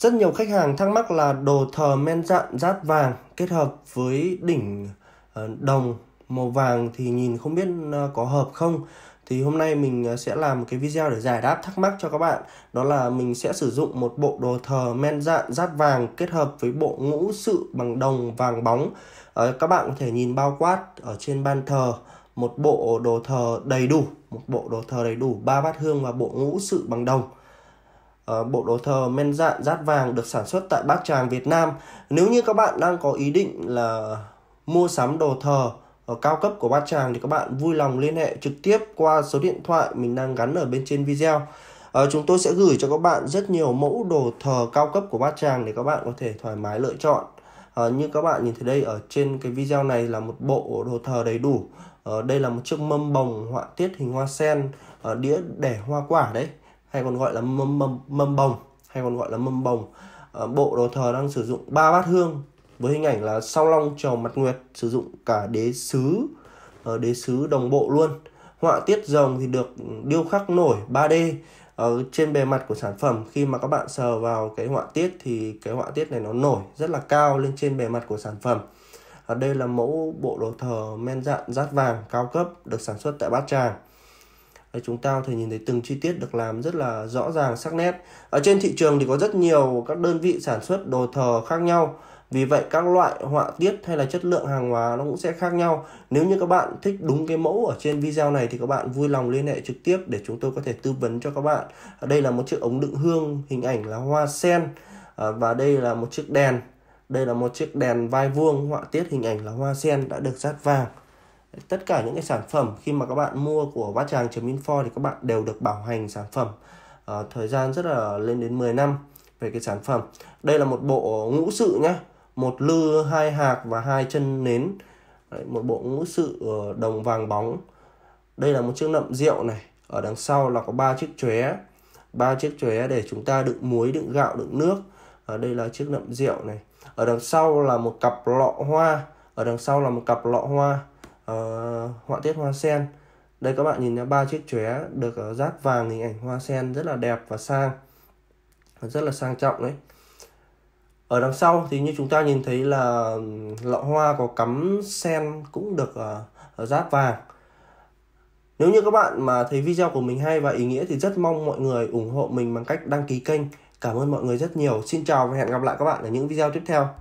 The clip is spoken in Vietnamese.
Rất nhiều khách hàng thắc mắc là đồ thờ men dặn rát vàng kết hợp với đỉnh ờ, đồng màu vàng thì nhìn không biết ờ, có hợp không thì hôm nay mình ờ, sẽ làm một cái video để giải đáp thắc mắc cho các bạn đó là mình sẽ sử dụng một bộ đồ thờ men dạn rát vàng kết hợp với bộ ngũ sự bằng đồng vàng bóng các bạn có thể nhìn bao quát ở trên ban thờ một bộ đồ thờ đầy đủ một bộ đồ thờ đầy đủ ba bát hương và bộ ngũ sự bằng đồng Ờ, bộ đồ thờ men dạn rát vàng được sản xuất tại Bát Tràng, Việt Nam. Nếu như các bạn đang có ý định là mua sắm đồ thờ cao cấp của Bát Tràng thì các bạn vui lòng liên hệ trực tiếp qua số điện thoại mình đang gắn ở bên trên video. À, chúng tôi sẽ gửi cho các bạn rất nhiều mẫu đồ thờ cao cấp của Bát Tràng để các bạn có thể thoải mái lựa chọn. À, như các bạn nhìn thấy đây ở trên cái video này là một bộ đồ thờ đầy đủ. À, đây là một chiếc mâm bồng họa tiết hình hoa sen, à, đĩa để hoa quả đấy hay còn gọi là mâm mâm mâm bồng hay còn gọi là mâm bồng ờ, bộ đồ thờ đang sử dụng ba bát hương với hình ảnh là sau long trầu mặt nguyệt sử dụng cả đế sứ ờ, đế sứ đồng bộ luôn họa tiết rồng thì được điêu khắc nổi 3D ở ờ, trên bề mặt của sản phẩm khi mà các bạn sờ vào cái họa tiết thì cái họa tiết này nó nổi rất là cao lên trên bề mặt của sản phẩm ở đây là mẫu bộ đồ thờ men dạn rát vàng cao cấp được sản xuất tại Bát Tràng chúng ta có thể nhìn thấy từng chi tiết được làm rất là rõ ràng sắc nét ở trên thị trường thì có rất nhiều các đơn vị sản xuất đồ thờ khác nhau vì vậy các loại họa tiết hay là chất lượng hàng hóa nó cũng sẽ khác nhau nếu như các bạn thích đúng cái mẫu ở trên video này thì các bạn vui lòng liên hệ trực tiếp để chúng tôi có thể tư vấn cho các bạn ở đây là một chiếc ống đựng hương hình ảnh là hoa sen ờ, và đây là một chiếc đèn đây là một chiếc đèn vai vuông họa tiết hình ảnh là hoa sen đã được dát vàng tất cả những cái sản phẩm khi mà các bạn mua của bát tràng info thì các bạn đều được bảo hành sản phẩm uh, thời gian rất là lên đến 10 năm về cái sản phẩm đây là một bộ ngũ sự nhá một lư hai hạc và hai chân nến Đấy, một bộ ngũ sự ờ, đồng vàng bóng đây là một chiếc nậm rượu này ở đằng sau là có ba chiếc chóe ba chiếc chóe để chúng ta đựng muối đựng gạo đựng nước ở ờ, đây là chiếc nậm rượu này ở đằng sau là một cặp lọ hoa ở đằng sau là một cặp lọ hoa Ờ, họa tiết hoa sen đây các bạn nhìn là ba chiếc chóe được uh, ờ, dát vàng hình ảnh hoa sen rất là đẹp và sang rất là sang trọng đấy ở đằng sau thì như chúng ta nhìn thấy là lọ hoa có cắm sen cũng được uh, ờ, dát vàng nếu như các bạn mà thấy video của mình hay và ý nghĩa thì rất mong mọi người ủng hộ mình bằng cách đăng ký kênh cảm ơn mọi người rất nhiều xin chào và hẹn gặp lại các bạn ở những video tiếp theo